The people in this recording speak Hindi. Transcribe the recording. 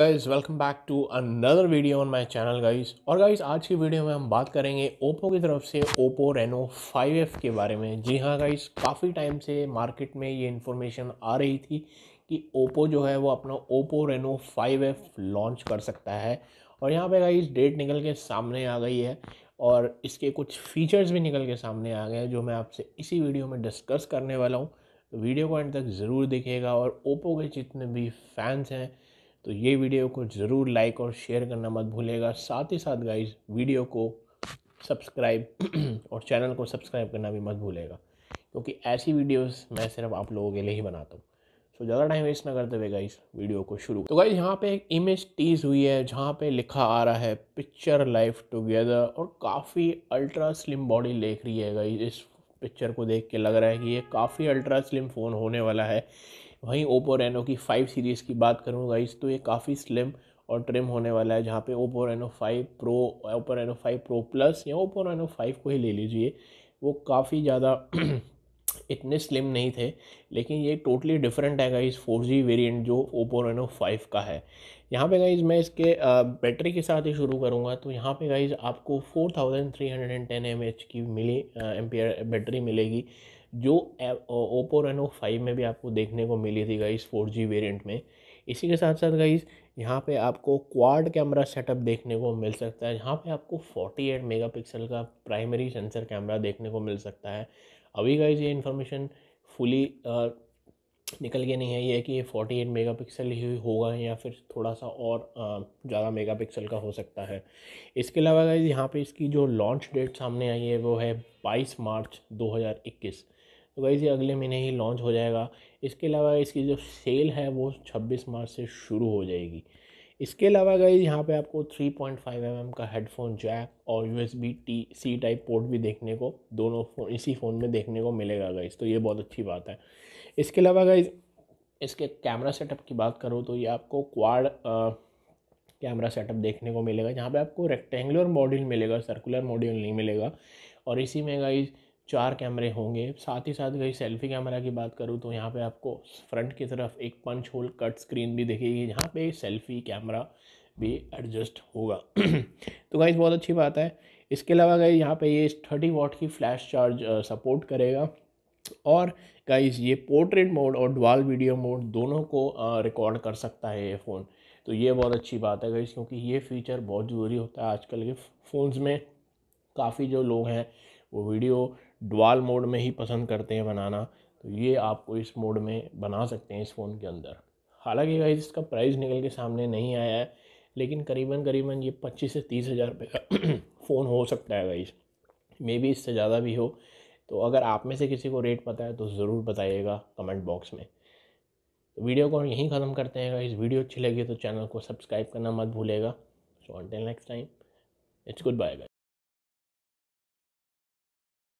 guys welcome back to another video on my channel guys और गाइज आज की वीडियो में हम बात करेंगे ओप्पो की तरफ से ओप्पो रेनो 5F के बारे में जी हाँ गाइज काफ़ी टाइम से मार्केट में ये इन्फॉर्मेशन आ रही थी कि ओप्पो जो है वो अपना ओप्पो रेनो 5F लॉन्च कर सकता है और यहाँ पे गाइज डेट निकल के सामने आ गई है और इसके कुछ फीचर्स भी निकल के सामने आ गए हैं जो मैं आपसे इसी वीडियो में डिस्कस करने वाला हूँ तो वीडियो को एंड तक ज़रूर देखिएगा और ओप्पो के जितने भी फैंस हैं तो ये वीडियो को ज़रूर लाइक और शेयर करना मत भूलेगा साथ ही साथ गाइज वीडियो को सब्सक्राइब और चैनल को सब्सक्राइब करना भी मत भूलेगा क्योंकि ऐसी वीडियोस मैं सिर्फ आप लोगों के लिए ही बनाता हूँ सो ज़्यादा टाइम वेस्ट ना करते हुए गाइज वीडियो को शुरू तो गाइज यहाँ पे एक इमेज टीज हुई है जहाँ पे लिखा आ रहा है पिक्चर लाइफ टुगेदर और काफ़ी अल्ट्रा स्लिम बॉडी देख रही है गाइज इस पिक्चर को देख के लग रहा है कि ये काफ़ी अल्ट्रा स्लिम फ़ोन होने वाला है वहीं ओप्पो रेनो की फाइव सीरीज़ की बात करूँ इस तो ये काफ़ी स्लिम और ट्रिम होने वाला है जहाँ पे Oppo Reno five pro Oppo Reno five pro plus या ओप्पो रेनो फाइव को ही ले लीजिए वो काफ़ी ज़्यादा इतने स्लिम नहीं थे लेकिन ये टोटली डिफरेंट है गाइज फोर जी वेरियंट जो ओप्पो रेनो फाइव का है यहाँ पे गाइज मैं इसके बैटरी के साथ ही शुरू करूँगा तो यहाँ पे गाइज आपको four thousand three hundred and ten M H की मिली एम्पियर बैटरी मिलेगी जो ओप्पो रेनो फाइव में भी आपको देखने को मिली थी गाइज फोर जी वेरियंट में इसी के साथ साथ गाइज यहाँ पे आपको क्वाड कैमरा सेटअप देखने को मिल सकता है यहाँ पे आपको 48 मेगापिक्सल का प्राइमरी सेंसर कैमरा देखने को मिल सकता है अभी का ये इन्फॉर्मेशन फुली निकल के नहीं है ये कि ये मेगा पिक्सल ही होगा या फिर थोड़ा सा और ज़्यादा पिक्सल का हो सकता है इसके अलावा गाइज यहाँ पे इसकी जो लॉन्च डेट सामने आई है वो है बाईस मार्च 2021 तो गाइज ये अगले महीने ही लॉन्च हो जाएगा इसके अलावा इसकी जो सेल है वो 26 मार्च से शुरू हो जाएगी इसके अलावा गई यहाँ पे आपको 3.5 पॉइंट mm का हेडफोन जैक और U S B T C type port भी देखने को दोनों फ़ोन इसी फ़ोन में देखने को मिलेगा गाइज तो ये बहुत अच्छी बात है इसके अलावा गई इसके कैमरा सेटअप की बात करूँ तो ये आपको क्वाड कैमरा सेटअप देखने को मिलेगा जहाँ पे आपको रेक्टेंगुलर मॉड्यूल मिलेगा सर्कुलर मॉड्यूल नहीं मिलेगा और इसी में गाइज़ चार कैमरे होंगे साथ ही साथ गई सेल्फी कैमरा की बात करूँ तो यहाँ पे आपको फ्रंट की तरफ एक पंच होल कट स्क्रीन भी दिखेगी यहाँ पे सेल्फी कैमरा भी एडजस्ट होगा तो गाइज बहुत अच्छी बात है इसके अलावा गई यहाँ पे ये थर्टी वॉट की फ्लैश चार्ज सपोर्ट करेगा और गाइज ये पोर्ट्रेट मोड और डुअल वीडियो मोड दोनों को रिकॉर्ड कर सकता है ये फ़ोन तो ये बहुत अच्छी बात है गाइज क्योंकि ये फीचर बहुत ज़रूरी होता है आजकल के फ़ोन्स में काफ़ी जो लोग हैं वो वीडियो डुआल मोड में ही पसंद करते हैं बनाना तो ये आपको इस मोड में बना सकते हैं इस फ़ोन के अंदर हालांकि भाई इसका प्राइस निकल के सामने नहीं आया है लेकिन करीबन करीबन ये पच्चीस से तीस हज़ार रुपये का फ़ोन हो सकता है भाई मे बी इससे ज़्यादा भी हो तो अगर आप में से किसी को रेट पता है तो ज़रूर बताइएगा कमेंट बॉक्स में तो वीडियो को यहीं ख़त्म करते हैं इस वीडियो अच्छी लगी तो चैनल को सब्सक्राइब करना मत भूलेगा so until next time it's goodbye bye